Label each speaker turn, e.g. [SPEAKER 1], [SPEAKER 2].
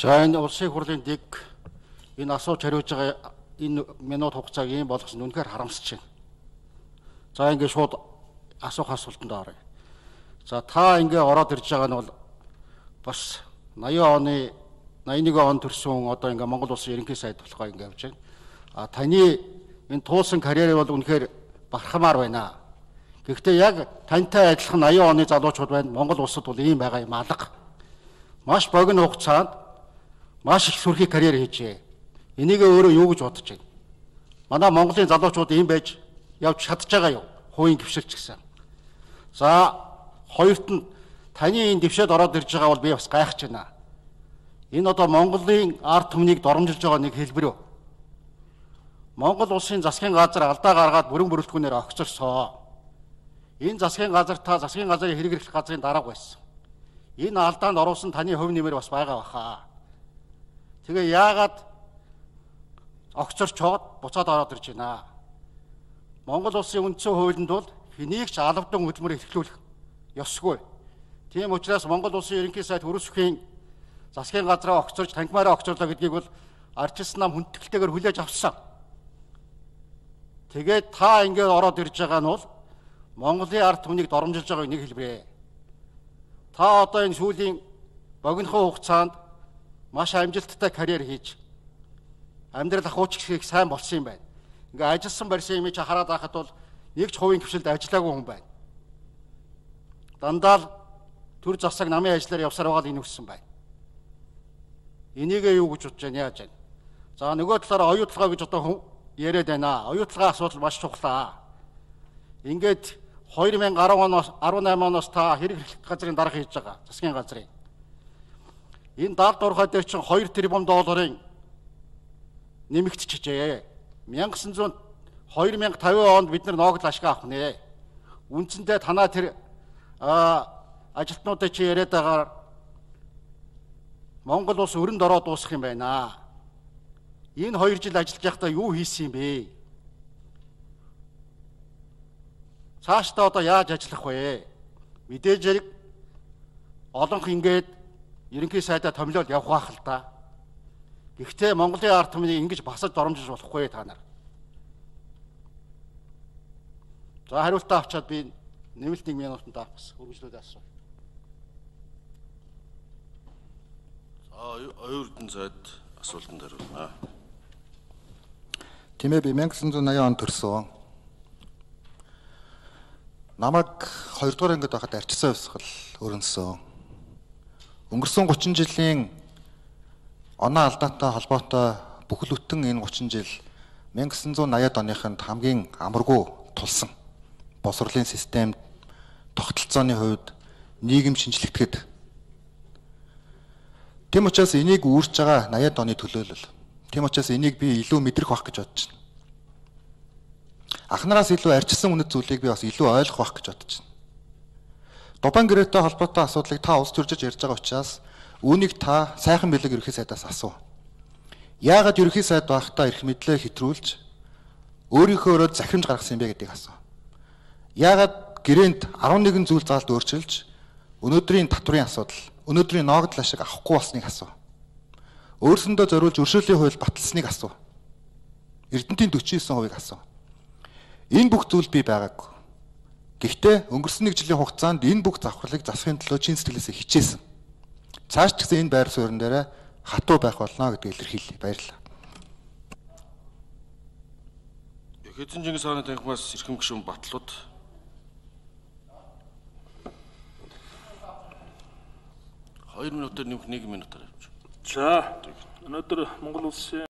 [SPEAKER 1] За энэ улсын хурлын дэг энэ асууж хариулж байгаа энэ минут хугацааг ийм болгосон үнэхээр харамсаж байна. За ингээд шууд асуух асуултанд оръё. За та ингээд ороод ирж байгаа нь бол бас 80 оны 81 он төрсөн одоо ингээд Монгол улсын ерөнхий сайд болохоо ингээд явж байна. А таны энэ туулсан карьер бол үнэхээр бархамаар байна. Гэхдээ яг тантай адилхан 80 оны залуучууд байна. Монгол улсад бол ийм байгаа юм алга. Маш богино хугацаанд Маш их сүрхий карьер хийжээ. Энийг өөрөө юу гэж бодож байна? Манай Монголын залуучууд ийм байж явж чадж байгаа юу? Хувийн гвшилч гэсэн. За хоёрт нь таны энэ дэвшээд ороод ирж байгаа бол би бас гайхаж байна. Энэ одоо Монголын ард түмнийг доромжилж байгаа нэг хэлбэр юу? Монгол улсын засгийн газар алдаа гаргаад бүрэн бүрэлдэхүүнээр огцорсоо. Энэ засгийн газар та засгийн газрын хэрэглэх газрын дарга байсан. Энэ алдаанд оруулсан таны хувь нэмэр бас байгаа баха. Тэгээ яагаад огцорч хоод буцаад ороод ирж байна аа. Монгол улсын үндсэн хуулинд бол хэнийг ч алавдан хөдөлмөр эхлүүлэх ёсгүй. Тийм учраас Монгол улсын ерөнхий сайд хөрөсөхийн засгийн газраа огцорж танхимаараа огцорлоо гэдгийг бол арчилсан нам хүндэтгэлтэйгээр хүлээж авсан. Тэгээд та ингээд ороод ирж байгаа нь бол Монголын ард түмнийг доромжилж байгааг нэг хэлбэрээ. Та одоо энэ сүүлийн богинохон хугацаанд маш амжилттай карьер хийж амьдрал ахуйч их сайн болсон юм байна. Ингээ ажилласан барьсан юм чи хараад байхад бол нэг ч хувийн хвшилд ажиллаагүй хүн байна. Дандаа л төр засаг намын ажиллаар явсаар байгаа л энэ үссэн байна. Энийгээ юу гэж бодож байна яаж байна? За нөгөө талаараа оюутлага гэж одоо яриад байна. Оюутлага асуудал маш чухлаа. Ингээд 2010 оноос 18 оноос та хэрэг хэрэг газрын дарга хийж байгаа. Засгийн газрын Энэ дард орхой дээр чинь 2 тэрбум долларын нэмэгдчихжээ. 1900 2050 онд бид нар ноогд ашиг авах нэ. Үндсэндээ танаа тэр ажилтнуудаа чи яриад байгаа Монгол улс өрөнд ороод дуусах юм байна. Энэ 2 жил ажиллаж байхдаа юу хийсэн юм бэ? Цаашдаа одоо яаж ажиллах вэ? Мэдээж хэрэг олонх ингээд ерөнхий сайдаа томилол явах байх л да. Гэхдээ Монголын ард түмнийг ингэж басаж доромжиж болохгүй та нар. За хариултаа авчаад би нэмэлт 1 минутанд авах гэсэн үргэлжлүүлээ асуу. За оюурдэн цайд асуултанд хариулна.
[SPEAKER 2] Тэмээ би 1980 онд төрсөн. Намаг 2 дугаар ангид байхад арчсан хувьсгал өрнөсөн. Өнгөрсөн 30 жилийн оноо алдаатай холбоотой бүхэл бүтэн энэ 30 жил 1980-ад оныхынд хамгийн амаргүй тулсан. Босрлын систем тогтолцооны хувьд нийгэм шинжлэхэд Тэм учраас энийг үүрч байгаа 80-ад оны төлөөлөл. Тэм учраас энийг би илүү мэдрэх бах гэж бодож байна. Анхнараас илүү арчсан үнэт зүйлийг би бас илүү ойлгох бах гэж бодож байна. Дубан гэрээтэй холбоотой асуудлыг та улс төржиж ярьж байгаа учраас үүнийг та сайхан бэлэг ерхий сайдаас асуу. Яагаад ерхий сайд байхдаа эрх мэдлээ хэтрүүлж өөрийнхөө өрөө захимж гаргасан юм бэ гэдгийг асуу. Яагаад гэрээнд 11 зүйл заалт өөрчилж өнөөдрийн татварын асуудал, өнөөдрийн ноогдлын ашиг авахгүй болсныг асуу. Өөрсөндөө зориулж өршөөлийн хувь баталсныг асуу. Эрдэнтийн 49%-ыг асуу. Энэ бүх зүйл би байгаагүй. Гэхдээ өнгөрсөн нэг жилийн хугацаанд энэ бүх завхарлыг засахын төлөө чин сэтгэлээсээ хичээсэн. Цааш ч гэсэн энэ байр суурин дээр хатуу байх болно гэдэг илэрхийллээ. Баярлалаа.
[SPEAKER 1] Хэзэн Чингис хааны танхимаас эрхэм гүшүүн батлууд Хоёр минутаар нэмэх 1 минутаар явж.
[SPEAKER 2] За. Өнөөдөр Монгол улсын